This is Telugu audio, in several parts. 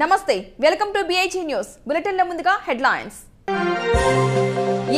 నమస్తే వెల్కమ్ టు బిఐజీ న్యూస్ బులెటిన్ల ముందుగా హెడ్లైన్స్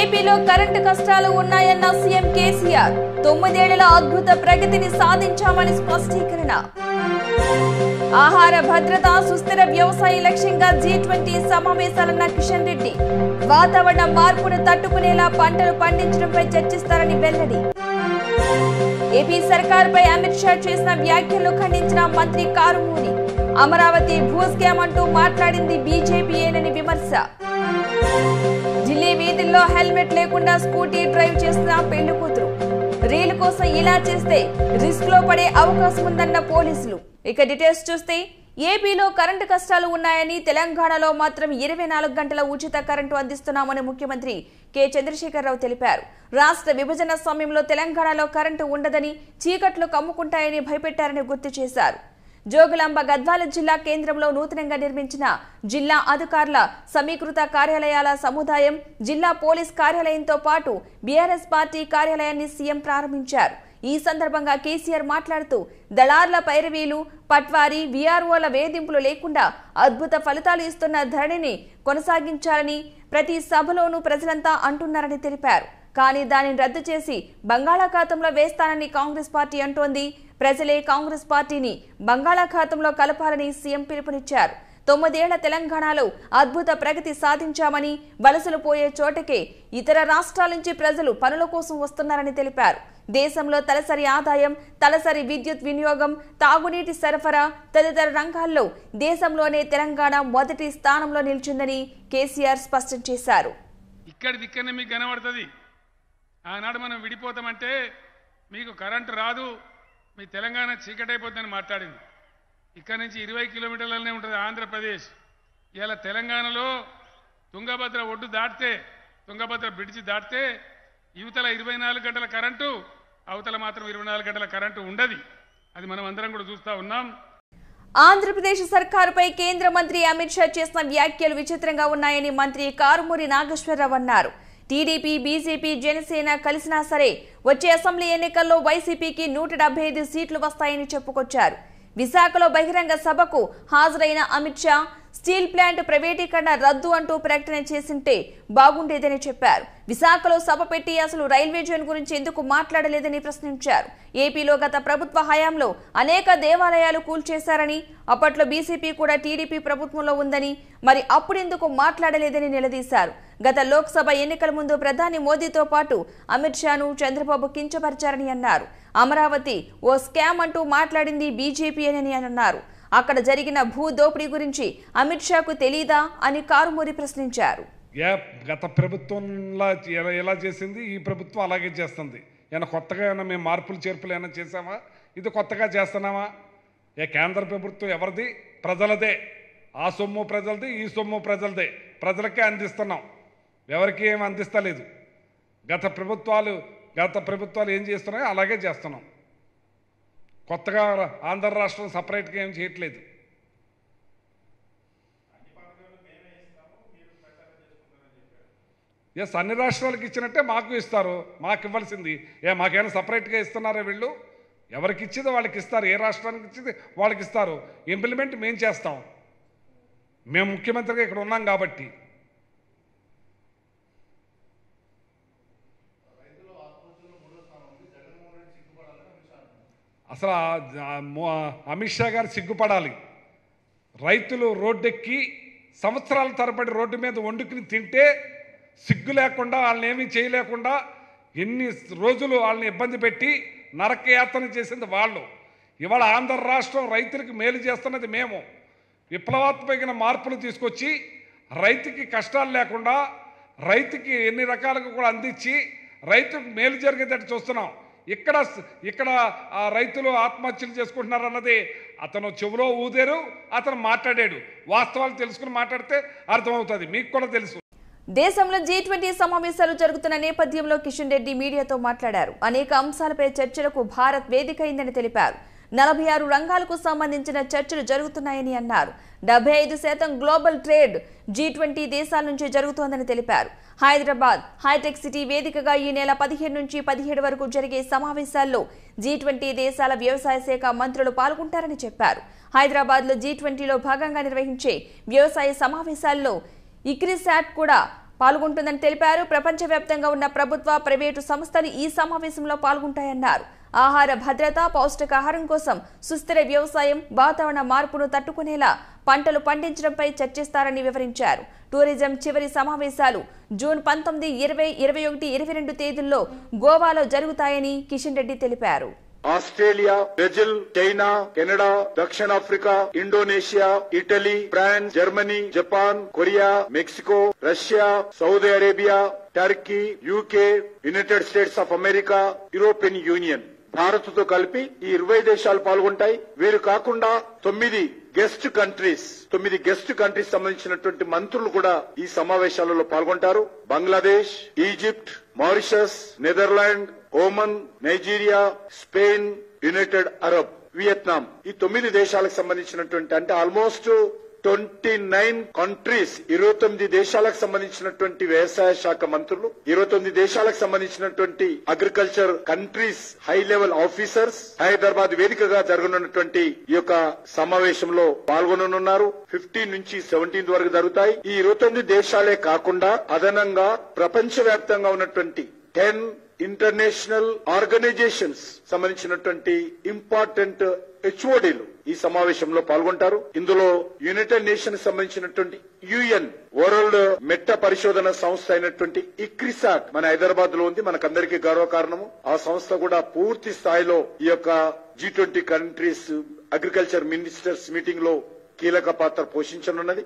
ఏపీలో కరెంటు కష్టాలు ఉన్నాయన్న సీఎం కేసీఆర్ తొమ్మిదేళ్ల అద్భుత ప్రగతిని సాధించామని స్పష్టీకరణ ఆహార భద్రత సుస్థిర వ్యవసాయ లక్ష్యంగా జీ ట్వంటీ సమావేశాలన్న కిషన్ రెడ్డి వాతావరణ మార్పును తట్టుకునేలా పంటలు పండించడంపై చర్చిస్తారని వెల్లడి ఏపీ సర్కార్పై అమిత్ షా చేసిన వ్యాఖ్యలు ఖండించిన మంత్రి కారుమూని అమరావతి స్కామ్ అంటూ మాట్లాడింది బీజేపీ విమర్శ ఢిల్లీ వీధుల్లో హెల్మెట్ లేకుండా స్కూటీ డ్రైవ్ చేసిన పెళ్లి కూతురు రీల్ కోసం ఇలా చేస్తే రిస్క్ లో పడే అవకాశం ఉందన్న పోలీసులు ఇక డీటెయిల్స్ చూస్తే ఏపీలో కరెంటు కష్టాలు ఉన్నాయని తెలంగాణలో మాత్రం ఇరవై నాలుగు గంటల ఉచిత కరెంటు అందిస్తున్నామని ముఖ్యమంత్రి కె చంద్రశేఖరరావు తెలిపారు రాష్ట్ర విభజన సమయంలో తెలంగాణలో కరెంటు ఉండదని చీకట్లు కమ్ముకుంటాయని భయపెట్టారని గుర్తు చేశారు జోగులాంబ గద్వాల జిల్లా కేంద్రంలో నూతనంగా నిర్మించిన జిల్లా అధికారుల సమీకృత కార్యాలయాల సముదాయం జిల్లా పోలీస్ కార్యాలయంతో పాటు బీఆర్ఎస్ పార్టీ కార్యాలయాన్ని సీఎం ప్రారంభించారు ఈ సందర్భంగా కేసీఆర్ మాట్లాడుతూ దళార్ల పైరవీలు పట్వారి వీఆర్ఓల వేధింపులు లేకుండా అద్భుత ఫలితాలు ఇస్తున్న ధరణిని కొనసాగించాలని ప్రతి సభలోనూ ప్రజలంతా అంటున్నారని తెలిపారు కానీ దానిని రద్దు చేసి బంగాళాఖాతంలో వేస్తానని కాంగ్రెస్ పార్టీ అంటోంది ప్రజలే కాంగ్రెస్ పార్టీని బంగాళాఖాతంలో కలపాలని సీఎం పిలుపునిచ్చారు తొమ్మిదేళ్ల తెలంగాణలో అద్భుత ప్రగతి సాధించామని వలసలు పోయే చోటకే ఇతర రాష్ట్రాల నుంచి ప్రజలు పనుల కోసం వస్తున్నారని తెలిపారు దేశంలో తలసరి ఆదాయం తలసరి విద్యుత్ వినియోగం తాగునీటి సరఫరా తదితర రంగాల్లో దేశంలోనే తెలంగాణ మొదటి స్థానంలో నిలిచిందని కేసీఆర్ స్పష్టం చేశారు ఇక్కడ మీకు కనబడుతుంది ఆనాడు మనం విడిపోతామంటే మీకు కరెంటు రాదు మీ తెలంగాణ చీకటైపోతుందని మాట్లాడింది ఇక్కడ నుంచి ఇరవై కిలోమీటర్లనే ఉంటుంది ఆంధ్రప్రదేశ్ ఇలా తెలంగాణలో తుంగభద్ర ఒడ్డు దాటితే తుంగభద్ర బ్రిడ్జి దాటితే యువతల ఇరవై గంటల కరెంటు అవతల మాత్రం ఇరవై గంటల కరెంటు ఉండదు అది మనం అందరం కూడా చూస్తూ ఉన్నాం ఆంధ్రప్రదేశ్ సర్కారుపై కేంద్ర మంత్రి అమిత్ షా చేసిన వ్యాఖ్యలు విచిత్రంగా ఉన్నాయని మంత్రి కారుమూరి నాగేశ్వరరావు అన్నారు టీడీపీ బీజేపీ జనసేన కలిసినా సరే వచ్చే అసెంబ్లీ ఎన్నికల్లో వైసీపీకి నూట డెబ్బై ఐదు సీట్లు వస్తాయని చెప్పుకొచ్చారు విశాఖలో బహిరంగ సభకు హాజరైన అమిత్ షా స్టీల్ ప్లాంట్ ప్రైవేటీకరణ రద్దు అంటూ ప్రకటన చేసింటే బాగుండేదని చెప్పారు విశాఖలో సభ పెట్టి అసలు రైల్వే జోన్ గురించి ఎందుకు మాట్లాడలేదని ప్రశ్నించారు ఏపీలో గత ప్రభుత్వ హయాంలో అనేక దేవాలయాలు కూల్చేశారని అప్పట్లో బీసీపీ కూడా టీడీపీ ప్రభుత్వంలో ఉందని మరి అప్పుడెందుకు మాట్లాడలేదని నిలదీశారు గత లోక్సభ ఎన్నికల ముందు ప్రధాని మోదీతో పాటు అమిత్ షాను చంద్రబాబు కించపరిచారని అన్నారు అమరావతి ఓ స్కామ్ అంటూ మాట్లాడింది బీజేపీ అని అన్నారు అక్కడ జరిగిన భూ దోపిడీ గురించి అమిత్ షాకు తెలీదా అని కారుమూరి ప్రశ్నించారు గత ప్రభుత్వంలా ఎలా చేసింది ఈ ప్రభుత్వం అలాగే చేస్తుంది ఏమైనా కొత్తగా ఏమైనా మేము మార్పులు చేర్పులు ఏమైనా చేసామా ఇది కొత్తగా చేస్తున్నామా ఏ కేంద్ర ప్రభుత్వం ఎవరిది ప్రజలదే ఆ సొమ్ము ప్రజలది ఈ సొమ్ము ప్రజలదే ప్రజలకే అందిస్తున్నాం ఎవరికి ఏమి అందిస్తలేదు గత ప్రభుత్వాలు గత ప్రభుత్వాలు ఏం చేస్తున్నాయో అలాగే చేస్తున్నాం కొత్తగా ఆంధ్ర రాష్ట్రం సపరేట్గా ఏం చేయట్లేదు ఎస్ అన్ని రాష్ట్రాలకు ఇచ్చినట్టే మాకు ఇస్తారు మాకు ఇవ్వాల్సింది ఏ మాకేమైనా సపరేట్గా ఇస్తున్నారా వీళ్ళు ఎవరికి ఇచ్చిందో వాళ్ళకి ఇస్తారు ఏ రాష్ట్రానికి ఇచ్చింది వాళ్ళకి ఇస్తారు ఇంప్లిమెంట్ మేము చేస్తాం మేము ముఖ్యమంత్రిగా ఇక్కడ ఉన్నాం కాబట్టి అసలు అమిత్ షా గారు సిగ్గుపడాలి రైతులు రోడ్డెక్కి సంవత్సరాల తరబడి రోడ్డు మీద వండుకుని తింటే సిగ్గు లేకుండా వాళ్ళని ఏమీ చేయలేకుండా ఎన్ని రోజులు వాళ్ళని ఇబ్బంది పెట్టి నరకయాత్ర చేసింది వాళ్ళు ఇవాళ ఆంధ్ర రాష్ట్రం రైతులకు మేలు చేస్తున్నది మేము విప్లవాత్మకమైన మార్పులు తీసుకొచ్చి రైతుకి కష్టాలు లేకుండా రైతుకి ఎన్ని రకాలుగా కూడా అందించి రైతుకు మేలు జరిగేటట్టు చూస్తున్నాం ఇక్కడ ఇక్కడ ఆ రైతులు ఆత్మహత్యలు చేసుకుంటున్నారు అన్నది అతను చెవులో ఊదేరు అతను మాట్లాడాడు వాస్తవాలు తెలుసుకుని మాట్లాడితే అర్థమవుతుంది మీకు కూడా తెలుసు దేశంలో జీ ట్వంటీ సమావేశాలు జరుగుతున్న నేపథ్యంలో కిషన్ రెడ్డి మీడియాతో మాట్లాడారు అనేక అంశాలపై చర్చలకు భారత్ వేదిక అయిందని తెలిపారు నలభై ఆరు రంగాలకు సంబంధించిన చర్చలు జరుగుతున్నాయని అన్నారు డెబ్బై ఐదు శాతం గ్లోబల్ ట్రేడ్ జీ ట్వంటీ దేశాల నుంచి జరుగుతోందని తెలిపారు హైదరాబాద్ హైటెక్ సిటీ వేదికగా ఈ నెల పదిహేడు నుంచి పదిహేడు వరకు జరిగే సమావేశాల్లో జీ ట్వంటీ దేశాల వ్యవసాయ శాఖ మంత్రులు పాల్గొంటారని చెప్పారు హైదరాబాద్లో జీ ట్వంటీలో భాగంగా నిర్వహించే వ్యవసాయ సమావేశాల్లో ఇక్రిసాట్ కూడా పాల్గొంటుందని తెలిపారు ప్రపంచవ్యాప్తంగా ఉన్న ప్రభుత్వ ప్రైవేటు సంస్థలు ఈ సమావేశంలో పాల్గొంటాయన్నారు ఆహార భద్రత పౌష్టికాహారం కోసం సుస్థిర వ్యవసాయం వాతావరణ మార్పును తట్టుకునేలా పంటలు పండించడంపై చర్చిస్తారని వివరించారు టూరిజం చివరి సమావేశాలు జూన్ పంతొమ్మిది ఇరవై ఇరవై ఒకటి ఇరవై రెండు తేదీల్లో గోవాలో జరుగుతాయని కిషన్ రెడ్డి తెలిపారు ఆస్ట్రేలియా బ్రెజిల్ చైనా కెనడా దక్షిణాఫ్రికా Indonesia Italy France Germany Japan Korea Mexico Russia Saudi Arabia Turkey UK United States of America European Union భారత్తో కలిపి ఈ ఇరవై దేశాలు పాల్గొంటాయి వీరు కాకుండా తొమ్మిది గెస్ట్ కంట్రీస్ తొమ్మిది గెస్ట్ కంట్రీస్ సంబంధించినటువంటి మంత్రులు కూడా ఈ సమావేశాలలో పాల్గొంటారు Bangladesh Egypt Mauritius Netherland Oman Nigeria Spain United Arab Vietnam ఈ తొమ్మిది దేశాలకు సంబంధించినటువంటి అంటే ఆల్మోస్ట్ ట్వంటీ నైన్ కంట్రీస్ ఇరవై తొమ్మిది దేశాలకు సంబంధించినటువంటి వ్యవసాయ శాఖ మంత్రులు ఇరవై తొమ్మిది దేశాలకు సంబంధించినటువంటి agriculture countries high level officers Hyderabad వేదికగా జరగనున్నటువంటి ఈ యొక్క సమావేశంలో పాల్గొననున్నారు ఫిఫ్టీన్ నుంచి సెవెంటీన్త్ వరకు జరుగుతాయి ఈ ఇరవై తొమ్మిది దేశాలే కాకుండా అదనంగా ప్రపంచ ఉన్నటువంటి టెన్ ఇంటర్నేషనల్ ఆర్గనైజేషన్స్ సంబంధించినటువంటి ఇంపార్టెంట్ హెచ్ఓడీలు ఈ సమావేశంలో పాల్గొంటారు ఇందులో యునైటెడ్ నేషన్ సంబంధించినటువంటి యుఎన్ వరల్డ్ మెట్ట పరిశోధన సంస్థ అయినటువంటి ఇక్రిసాట్ మన హైదరాబాద్ లో ఉంది మనకందరికీ గర్వ కారణము ఆ సంస్థ కూడా పూర్తి స్థాయిలో ఈ యొక్క G twenty countries agriculture ministers meeting లో కీలక పాత్ర పోషించనున్నది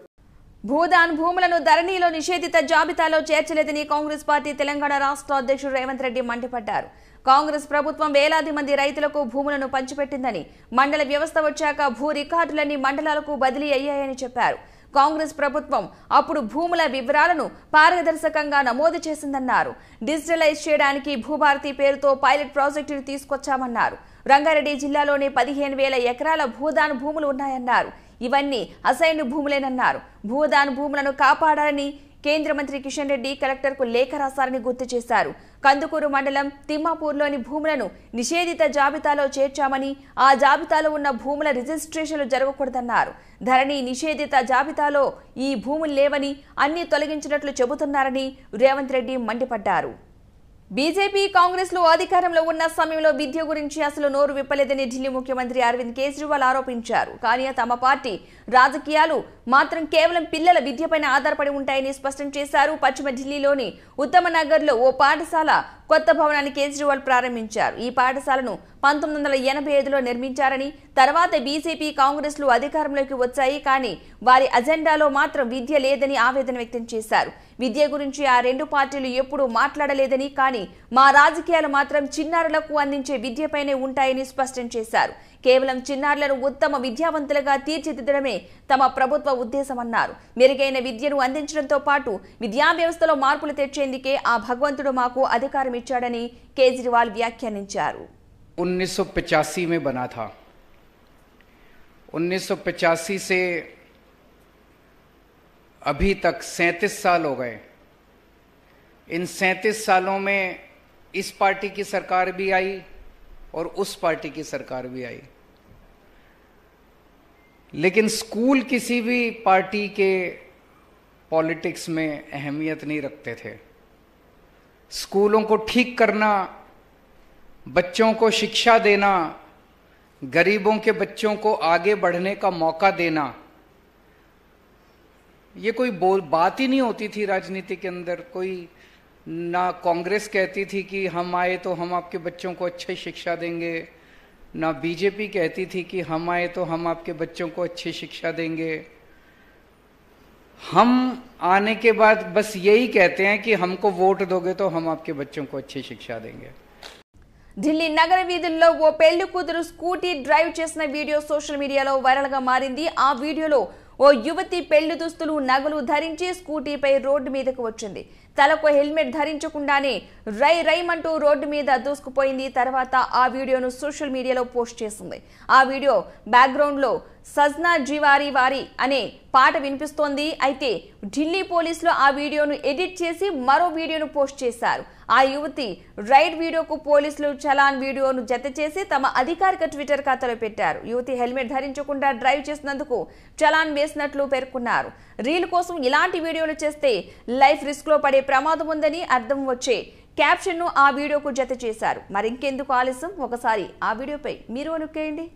భూదాన్ భూములను ధరణిలో నిషేధిత జాబితాలో చేర్చలేదని కాంగ్రెస్ పార్టీ తెలంగాణ రాష్ట్ర అధ్యక్షుడు రేవంత్ రెడ్డి మండిపడ్డారు కాంగ్రెస్ ప్రభుత్వం వేలాది మంది రైతులకు భూములను పంచిపెట్టిందని మండల వ్యవస్థ వచ్చాక భూ రికార్డులన్నీ మండలాలకు బదిలీ అయ్యాయని చెప్పారు కాంగ్రెస్ ప్రభుత్వం అప్పుడు భూముల వివరాలను పారదర్శకంగా నమోదు చేసిందన్నారు డిజిటలైజ్ చేయడానికి భూభారతి పేరుతో పైలట్ ప్రాజెక్టును తీసుకొచ్చామన్నారు రంగారెడ్డి జిల్లాలోనే పదిహేను వేల ఎకరాల భూదాన్ భూములు ఉన్నాయన్నారు ఇవన్నీ అసైన్ భూములేనన్నారు భూదాన్ భూములను కాపాడాలని కేంద్ర మంత్రి కిషన్ రెడ్డి కలెక్టర్కు లేఖ రాశారని గుర్తు చేశారు కందుకూరు మండలం తిమ్మాపూర్లోని భూములను నిషేధిత జాబితాలో చేర్చామని ఆ జాబితాలో ఉన్న భూముల రిజిస్ట్రేషన్లు జరగకూడదన్నారు ధరణి నిషేధిత జాబితాలో ఈ భూములు లేవని అన్ని తొలగించినట్లు చెబుతున్నారని రేవంత్ రెడ్డి మండిపడ్డారు బీజేపీ కాంగ్రెస్లు అధికారంలో ఉన్న సమయంలో విద్య గురించి అసలు నోరు విప్పలేదని ఢిల్లీ ముఖ్యమంత్రి అరవింద్ కేజ్రీవాల్ ఆరోపించారు కానీ తమ పార్టీ రాజకీయాలు మాత్రం కేవలం పిల్లల విద్యపైన ఆధారపడి ఉంటాయని స్పష్టం చేశారు పశ్చిమ ఢిల్లీలోని ఉత్తమనగర్లో ఓ పాఠశాల కొత్త భవనాన్ని కేజ్రీవాల్ ప్రారంభించారు ఈ పాఠశాలను పంతొమ్మిది వందల ఎనభై ఐదులో నిర్మించారని తర్వాత బీజేపీ కాంగ్రెస్లు అధికారంలోకి వచ్చాయి కానీ వారి అజెండాలో మాత్రం విద్య లేదని ఆవేదన వ్యక్తం చేశారు విద్య గురించి ఆ రెండు పార్టీలు ఎప్పుడూ మాట్లాడలేదని కానీ మా రాజకీయాలు మాత్రం చిన్నారులకు అందించే విద్యపైనే ఉంటాయని స్పష్టం చేశారు కేవలం చిన్నారులను ఉత్తమ విద్యావంతులుగా తీర్చిదిద్దడమే తమ ప్రభుత్వ ఉద్దేశమన్నారు మెరుగైన విద్యను అందించడంతో పాటు విద్యా వ్యవస్థలో మార్పులు తెచ్చేందుకే ఆ భగవంతుడు మాకు అధికారం ఇచ్చాడని కేజ్రీవాల్ వ్యాఖ్యానించారు उन्नीस में बना था उन्नीस से अभी तक सैंतीस साल हो गए इन सैतीस सालों में इस पार्टी की सरकार भी आई और उस पार्टी की सरकार भी आई लेकिन स्कूल किसी भी पार्टी के पॉलिटिक्स में अहमियत नहीं रखते थे स्कूलों को ठीक करना बच्चों को शिक्षा देना गरीबों के बच्चों को आगे बढ़ने का मौका देना ये कोई बोल बात ही नहीं होती थी राजनीति के अंदर कोई ना कांग्रेस कहती थी कि हम आए तो हम आपके बच्चों को अच्छी शिक्षा देंगे ना बीजेपी कहती थी कि हम आए तो हम आपके बच्चों को अच्छी शिक्षा देंगे हम आने के बाद बस यही कहते हैं कि हमको वोट दोगे तो हम आपके बच्चों को अच्छी शिक्षा देंगे ढिल्ली नगर వీధుల్లో ఓ स्कूटी కూతురు స్కూటీ मीडिया చేసిన मारी आ ఓ యువతి పెళ్లి దుస్తులు నగలు ధరించి స్కూటీపై రోడ్డు మీదకు వచ్చింది తలకు హెల్మెట్ ధరించకుండానే రై రైమంటూ రోడ్డు మీద దూసుకుపోయింది తర్వాత ఆ వీడియోను సోషల్ మీడియాలో పోస్ట్ చేసింది ఆ వీడియో బ్యాక్గ్రౌండ్లో సజ్నా జివారి వారి అనే పాట వినిపిస్తోంది అయితే ఢిల్లీ పోలీసులు ఆ వీడియోను ఎడిట్ చేసి మరో వీడియోను పోస్ట్ చేశారు ఆ యువతి రైడ్ వీడియోకు పోలీసులు చలాన్ వీడియోను జత చేసి తమ అధికారిక ట్విట్టర్ ఖాతాలో పెట్టారు యువతి హెల్మెట్ ధరించకుండా డ్రైవ్ చేసినందుకు చలాన్ వేసినట్లు పేర్కొన్నారు రీల్ కోసం ఇలాంటి వీడియోలు చేస్తే లైఫ్ రిస్క్లో పడే ప్రమాదం ఉందని అర్థం వచ్చే క్యాప్షన్ను ఆ వీడియోకు జత చేశారు మరింకెందుకు ఆలస్యం ఒకసారి ఆ వీడియోపై మీరు నొక్కేయండి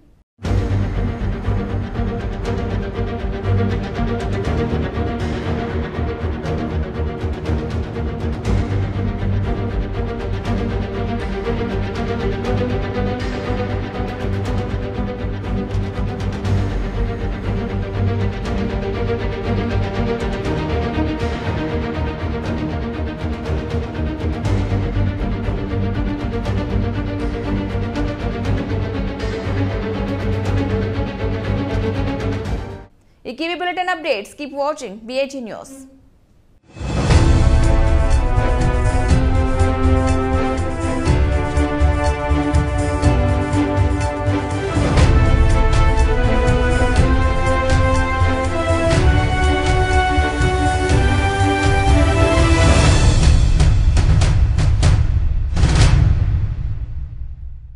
updates, keep watching BAT News.